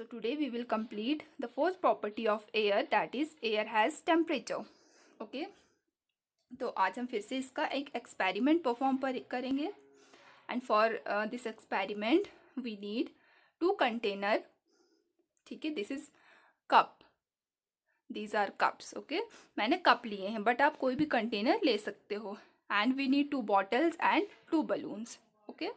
So today we will complete the fourth property of air that is air has temperature. Okay. तो आज हम फिर से इसका एक एक्सपेरिमेंट परफॉर्म पर करेंगे and for this experiment we need two container ठीक है this is cup these are cups okay मैंने कप लिए हैं बट आप कोई भी कंटेनर ले सकते हो and we need two bottles and two balloons okay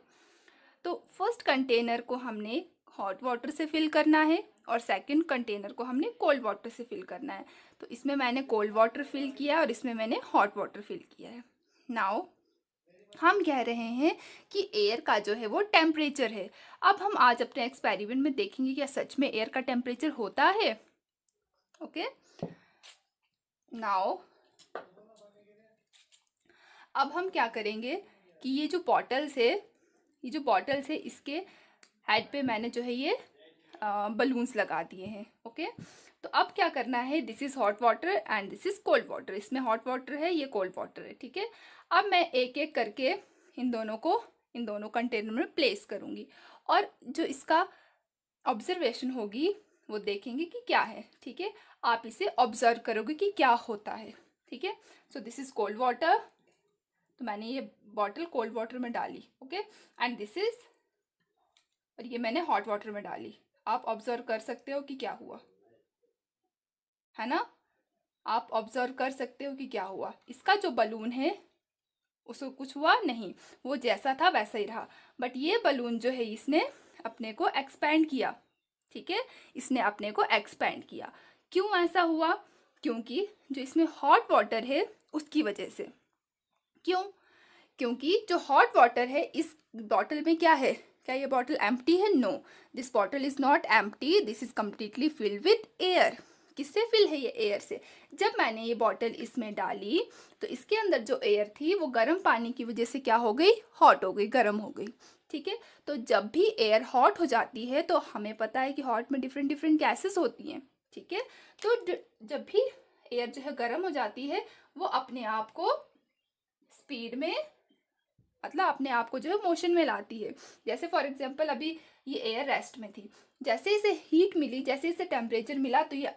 तो फर्स्ट कंटेनर को हमने हॉट वाटर से फिल करना है और सेकंड कंटेनर को हमने कोल्ड वाटर से फिल करना है तो इसमें मैंने कोल्ड वाटर फिल किया और इसमें मैंने हॉट वाटर फिल किया है नाउ हम कह रहे हैं कि एयर का जो है वो टेम्परेचर है अब हम आज अपने एक्सपेरिमेंट में देखेंगे क्या सच में एयर का टेम्परेचर होता है ओके नाओ अब हम क्या करेंगे कि ये जो बॉटल्स है ये जो बॉटल्स है इसके हेड पे मैंने जो है ये बलून्स लगा दिए हैं ओके तो अब क्या करना है this is hot water and this is cold water इसमें हॉट वाटर है ये कोल्ड वाटर है ठीक है अब मैं एक एक करके इन दोनों को इन दोनों कंटेनर में प्लेस करूँगी और जो इसका ऑब्जर्वेशन होगी वो देखेंगे कि क्या है ठीक है आप इसे ऑब्जर्व करोगे कि क्या होता है ठीक है so this is cold water तो मैंने ये बॉटल कोल्ड वाटर में डाली ओके एंड दिस इज़ और ये मैंने हॉट वाटर में डाली आप ऑब्ज़र्व कर सकते हो कि क्या हुआ है ना आप ऑब्ज़र्व कर सकते हो कि क्या हुआ इसका जो बलून है उसको कुछ हुआ नहीं वो जैसा था वैसा ही रहा बट ये बलून जो है इसने अपने को एक्सपैंड किया ठीक है इसने अपने को एक्सपैंड किया क्यों ऐसा हुआ क्योंकि जो इसमें हॉट वाटर है उसकी वजह से क्यों क्योंकि जो हॉट वाटर है इस बॉटल में क्या है क्या ये बॉटल एम्प्टी है no this bottle is not empty this is completely fill with air किससे फिल है ये एयर से जब मैंने ये बॉटल इसमें डाली तो इसके अंदर जो एयर थी वो गर्म पानी की वजह से क्या हो गई हॉट हो गई गर्म हो गई ठीक है तो जब भी एयर हॉट हो जाती है तो हमें पता है कि हॉट में डिफरेंट डिफरेंट गैसेस होती हैं ठीक है तो जब भी एयर जो है गर्म हो जाती है वो अपने आप को स्पीड में मतलब अपने आप को जो है मोशन में लाती है जैसे फॉर एग्जांपल अभी ये एयर रेस्ट में थी जैसे इसे हीट मिली जैसे इसे टेम्परेचर मिला तो ये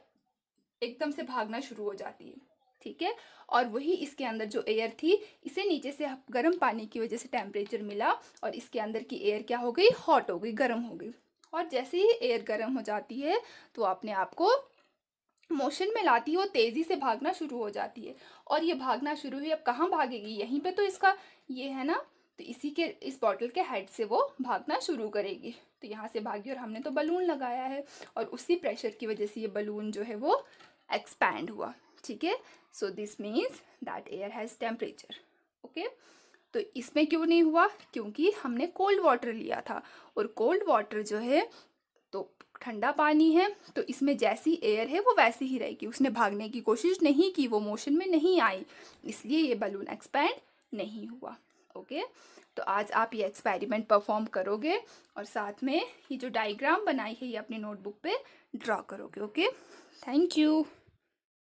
एकदम से भागना शुरू हो जाती है ठीक है और वही इसके अंदर जो एयर थी इसे नीचे से गर्म पानी की वजह से टेम्परेचर मिला और इसके अंदर की एयर क्या हो गई हॉट हो गई गर्म हो गई और जैसे ही एयर गर्म हो जाती है तो अपने आप को मोशन में लाती है और तेज़ी से भागना शुरू हो जाती है और ये भागना शुरू हुई अब कहाँ भागेगी यहीं पे तो इसका ये है ना तो इसी के इस बॉटल के हेड से वो भागना शुरू करेगी तो यहाँ से भागी और हमने तो बलून लगाया है और उसी प्रेशर की वजह से ये बलून जो है वो एक्सपैंड हुआ ठीक है so this means that air has temperature okay तो इसमें क्यों नहीं हुआ क्योंकि हमने कोल्ड वाटर लिया था और कोल्ड वाटर जो है तो ठंडा पानी है तो इसमें जैसी एयर है वो वैसी ही रहेगी उसने भागने की कोशिश नहीं की वो मोशन में नहीं आई इसलिए ये बलून एक्सपैंड नहीं हुआ ओके तो आज आप ये एक्सपेरिमेंट परफॉर्म करोगे और साथ में ये जो डायग्राम बनाई है ये अपनी नोटबुक पे ड्रॉ करोगे ओके थैंक यू